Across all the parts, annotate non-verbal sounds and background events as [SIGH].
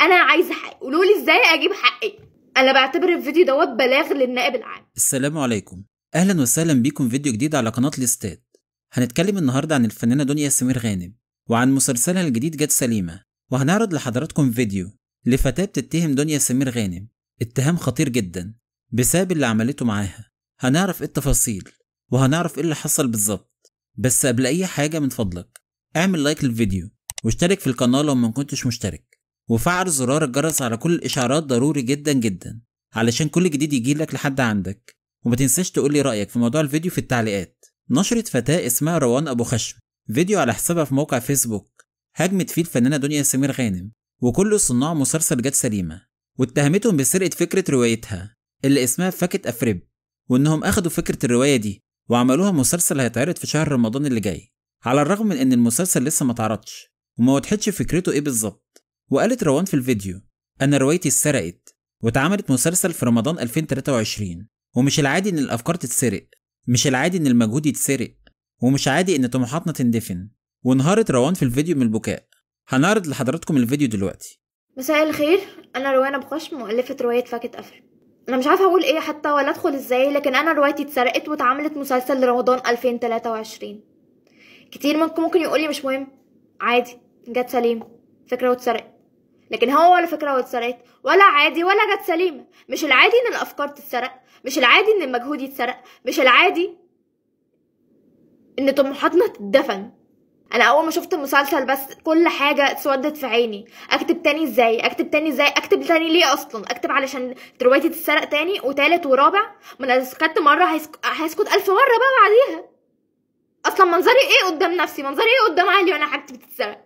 انا عايزه حقي قولوا لي ازاي اجيب حقي انا بعتبر الفيديو دوت بلاغ للنائب العام السلام عليكم اهلا وسهلا بيكم فيديو جديد على قناه الاستاد هنتكلم النهارده عن الفنانه دنيا سمير غانم وعن مسلسلها الجديد جت سليمه وهنعرض لحضراتكم فيديو لفتاه بتتهم دنيا سمير غانم اتهام خطير جدا بسبب اللي عملته معاها هنعرف ايه التفاصيل وهنعرف ايه اللي حصل بالظبط بس قبل اي حاجه من فضلك اعمل لايك للفيديو واشترك في القناه لو ما كنتش مشترك وفعل زرار الجرس على كل الإشعارات ضروري جدا جدا علشان كل جديد يجيلك لحد عندك وما تنساش تقولي رأيك في موضوع الفيديو في التعليقات نشرت فتاة اسمها روان أبو خشم فيديو على حسابها في موقع فيسبوك هاجمت فيه الفنانة دنيا سمير غانم وكل صناع مسلسل جت سليمة واتهمتهم بسرقة فكرة روايتها اللي اسمها فاكت افريب وإنهم أخدوا فكرة الرواية دي وعملوها مسلسل هيتعرض في شهر رمضان اللي جاي على الرغم من إن المسلسل لسه ما اتعرضش وما وضحتش فكرته إيه بالظبط وقالت روان في الفيديو أن روايتي اتسرقت واتعملت مسلسل في رمضان 2023 ومش العادي إن الأفكار تتسرق مش العادي إن المجهود يتسرق ومش عادي إن طموحاتنا تندفن وانهارت روان في الفيديو من البكاء هنعرض لحضراتكم الفيديو دلوقتي مساء الخير أنا أبو بخش مؤلفة رواية فاكت قفل أنا مش عارفة أقول إيه حتى ولا أدخل إزاي لكن أنا روايتي اتسرقت واتعملت مسلسل لرمضان 2023 كتير منكم ممكن يقولي مش مهم عادي جت سليم فكرة واتسرقت لكن هو ولا فكره واتسرقت ولا عادي ولا جت سليمه مش العادي ان الافكار تتسرق مش العادي ان المجهود يتسرق مش العادي ان طموحاتنا تتدفن انا اول ما شفت المسلسل بس كل حاجه اتسودت في عيني اكتب تاني ازاي اكتب تاني ازاي اكتب تاني ليه اصلا اكتب علشان روايتي تتسرق تاني وتالت ورابع ما انا سكت مره هيسكت الف مره بقى بعديها اصلا منظري ايه قدام نفسي منظري ايه قدام عقلي وانا حاجتي بتتسرق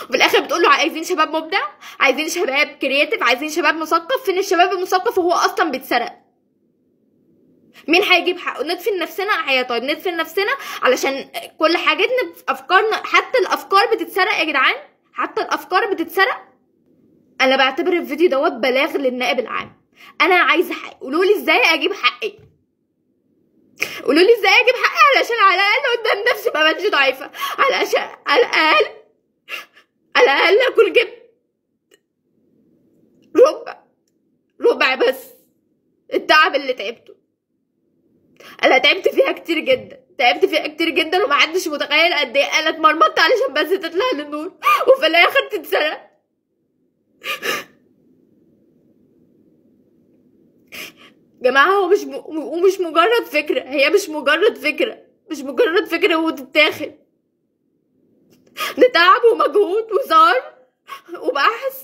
وفي الاخر بتقول له عايزين شباب مبدع عايزين شباب كرياتيف عايزين شباب مثقف فين الشباب المثقف وهو اصلا بيتسرق مين هيجيب حقه ندفن نفسنا يا طيب ندفن نفسنا علشان كل حاجتنا افكارنا حتى الافكار بتتسرق يا جدعان حتى الافكار بتتسرق انا بعتبر الفيديو دوت بلاغ للنائب العام انا عايزه حقي قولوا لي ازاي اجيب حقي قولوا لي ازاي اجيب حقي علشان على الاقل قدام نفسي ما بقتش ضعيفه علشان على الاقل على الاقل اكل جبت ربع ربع بس التعب اللي تعبته انا تعبت فيها كتير جدا تعبت فيها كتير جدا ومحدش متخيل قد ايه انا اتمرمطت علشان بس تطلع للنور وفي الاخر تتسرق جماعة هو مش م... ومش مجرد فكرة هي مش مجرد فكرة مش مجرد فكرة وتتاخد ده تعب ومجهود وزار وبحث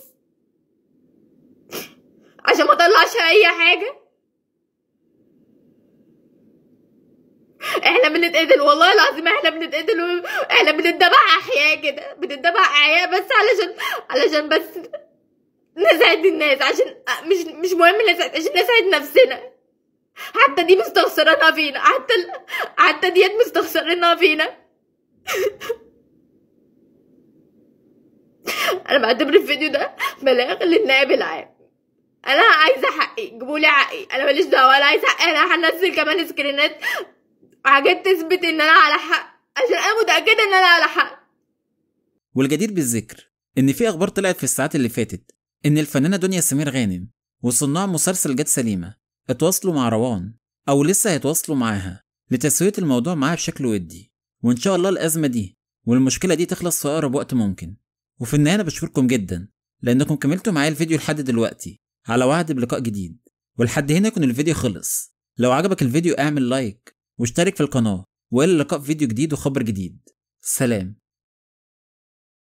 عشان ما اطلعش اي حاجه احنا بنتقتل والله العظيم احنا بنتقتل و... احنا بنتدبح احياء كده بنتدبح احياء بس علشان علشان بس نساعد الناس عشان مش مش مهم نساعد عشان نساعد نفسنا حتى دي مستخسرينها فينا حتى ال... حتى ديت مستخسرينها فينا [LAUGHS] انا بعتبر الفيديو ده بلاغ للنائب العام انا عايزه حقي جيبوا لي حقي انا ماليش دعوه انا عايزه حقي انا هنزل كمان سكرينات حاجات تثبت ان انا على حق عشان انا متاكده ان انا على حق والجدير بالذكر ان في اخبار طلعت في الساعات اللي فاتت ان الفنانه دنيا سمير غانم وصناع مسلسل جد سليمه اتواصلوا مع روان او لسه هيتواصلوا معاها لتسويه الموضوع معاها بشكل ودي وان شاء الله الازمه دي والمشكله دي تخلص في اقرب وقت ممكن وفي النهايه انا بشكركم جدا لانكم كملتوا معايا الفيديو لحد دلوقتي على وعد بلقاء جديد ولحد هنا يكون الفيديو خلص لو عجبك الفيديو اعمل لايك واشترك في القناه والى اللقاء في فيديو جديد وخبر جديد سلام